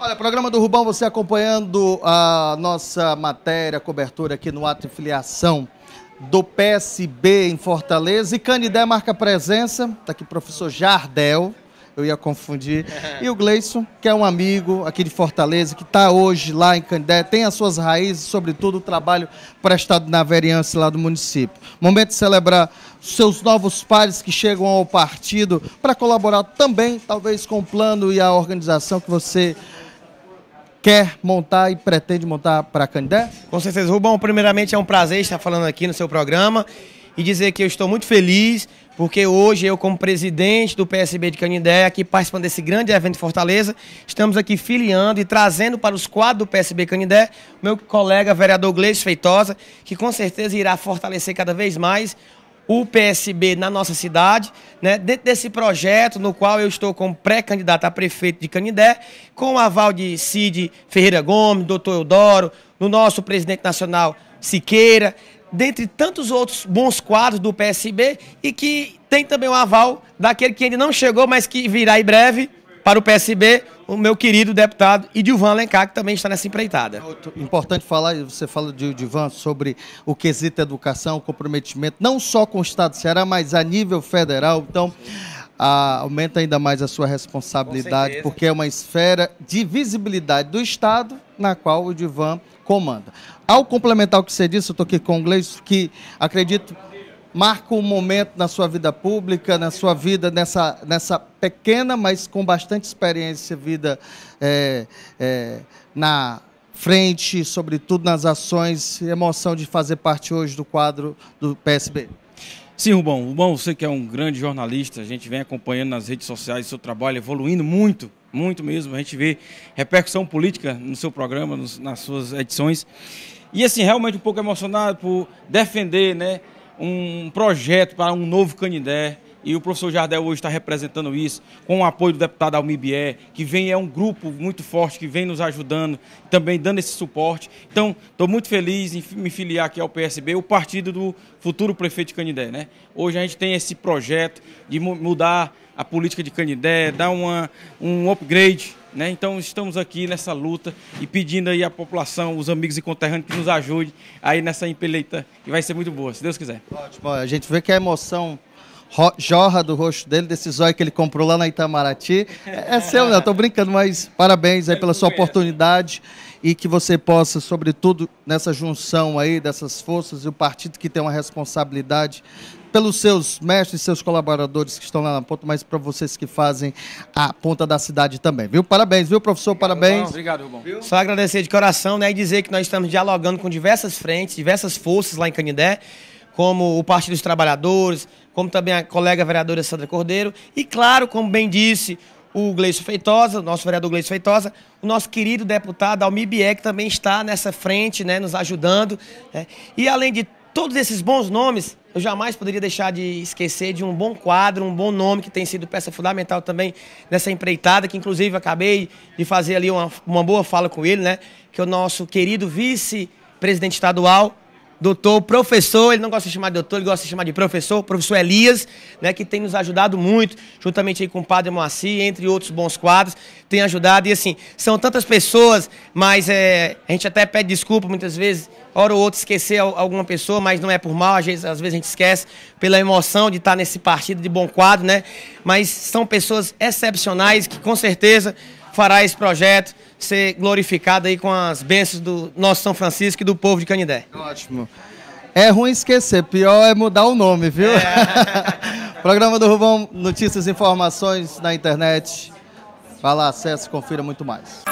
Olha, programa do Rubão, você acompanhando a nossa matéria, cobertura aqui no ato de filiação do PSB em Fortaleza. E Canidé marca presença, está aqui o professor Jardel, eu ia confundir. E o Gleison, que é um amigo aqui de Fortaleza, que está hoje lá em Candé, tem as suas raízes, sobretudo o trabalho prestado na vereança lá do município. Momento de celebrar seus novos pares que chegam ao partido para colaborar também, talvez, com o plano e a organização que você quer montar e pretende montar para Candé? Com certeza, Rubão. Primeiramente é um prazer estar falando aqui no seu programa e dizer que eu estou muito feliz porque hoje eu, como presidente do PSB de Canindé, aqui participando desse grande evento de Fortaleza, estamos aqui filiando e trazendo para os quadros do PSB Canindé meu colega vereador Gleice Feitosa, que com certeza irá fortalecer cada vez mais o PSB na nossa cidade, né, dentro desse projeto no qual eu estou como pré-candidato a prefeito de Canindé, com o aval de Cid Ferreira Gomes, doutor Eudoro, do nosso presidente nacional Siqueira, dentre tantos outros bons quadros do PSB e que tem também o aval daquele que ainda não chegou, mas que virá em breve para o PSB, o meu querido deputado e Dilvan Alencar, que também está nessa empreitada. Importante falar, você fala de Dilvan sobre o quesito educação, o comprometimento, não só com o Estado do Ceará, mas a nível federal. Então, a, aumenta ainda mais a sua responsabilidade, porque é uma esfera de visibilidade do Estado na qual o Divan comanda. Ao complementar o que você disse, eu estou aqui com o inglês, que acredito marca um momento na sua vida pública, na sua vida, nessa, nessa pequena, mas com bastante experiência, vida é, é, na frente, sobretudo nas ações, emoção de fazer parte hoje do quadro do PSB. Sim, Rubão. Rubão, você que é um grande jornalista, a gente vem acompanhando nas redes sociais o seu trabalho, evoluindo muito, muito mesmo. A gente vê repercussão política no seu programa, nas suas edições. E assim, realmente um pouco emocionado por defender, né? um projeto para um novo Canindé e o professor Jardel hoje está representando isso, com o apoio do deputado Almibier, que vem, é um grupo muito forte, que vem nos ajudando, também dando esse suporte. Então, estou muito feliz em me filiar aqui ao PSB, o partido do futuro prefeito de Canindé. Né? Hoje a gente tem esse projeto de mudar a política de Canindé, dar uma, um upgrade né? Então estamos aqui nessa luta e pedindo aí à população, os amigos e conterrâneos que nos ajudem aí nessa empeleita que vai ser muito boa, se Deus quiser. Ótimo, a gente vê que a emoção jorra do rosto dele, desse zóio que ele comprou lá na Itamaraty. É, é seu, né estou brincando, mas parabéns aí é pela sua oportunidade e que você possa, sobretudo, nessa junção aí dessas forças e o partido que tem uma responsabilidade pelos seus mestres, seus colaboradores que estão lá na ponta, mas para vocês que fazem a ponta da cidade também, viu? Parabéns, viu, professor? Obrigado, Parabéns. Bom, obrigado, bom Só agradecer de coração né, e dizer que nós estamos dialogando com diversas frentes, diversas forças lá em Canindé, como o Partido dos Trabalhadores, como também a colega vereadora Sandra Cordeiro, e claro, como bem disse o Gleison Feitosa, nosso vereador Gleison Feitosa, o nosso querido deputado Almir que também está nessa frente, né, nos ajudando. Né? E além de todos esses bons nomes, eu jamais poderia deixar de esquecer de um bom quadro, um bom nome que tem sido peça fundamental também nessa empreitada, que inclusive acabei de fazer ali uma, uma boa fala com ele, né? Que é o nosso querido vice-presidente estadual, doutor, professor, ele não gosta de chamar de doutor, ele gosta de chamar de professor, professor Elias, né, que tem nos ajudado muito, juntamente com o padre Moacir, entre outros bons quadros, tem ajudado, e assim, são tantas pessoas, mas é, a gente até pede desculpa muitas vezes, hora ou outra esquecer alguma pessoa, mas não é por mal, às vezes, às vezes a gente esquece pela emoção de estar nesse partido de bom quadro, né, mas são pessoas excepcionais que com certeza fará esse projeto ser glorificado aí com as bênçãos do nosso São Francisco e do povo de Canindé. Ótimo. É ruim esquecer, pior é mudar o nome, viu? É. Programa do Rubão, notícias e informações na internet. Vá lá, acesse, confira muito mais.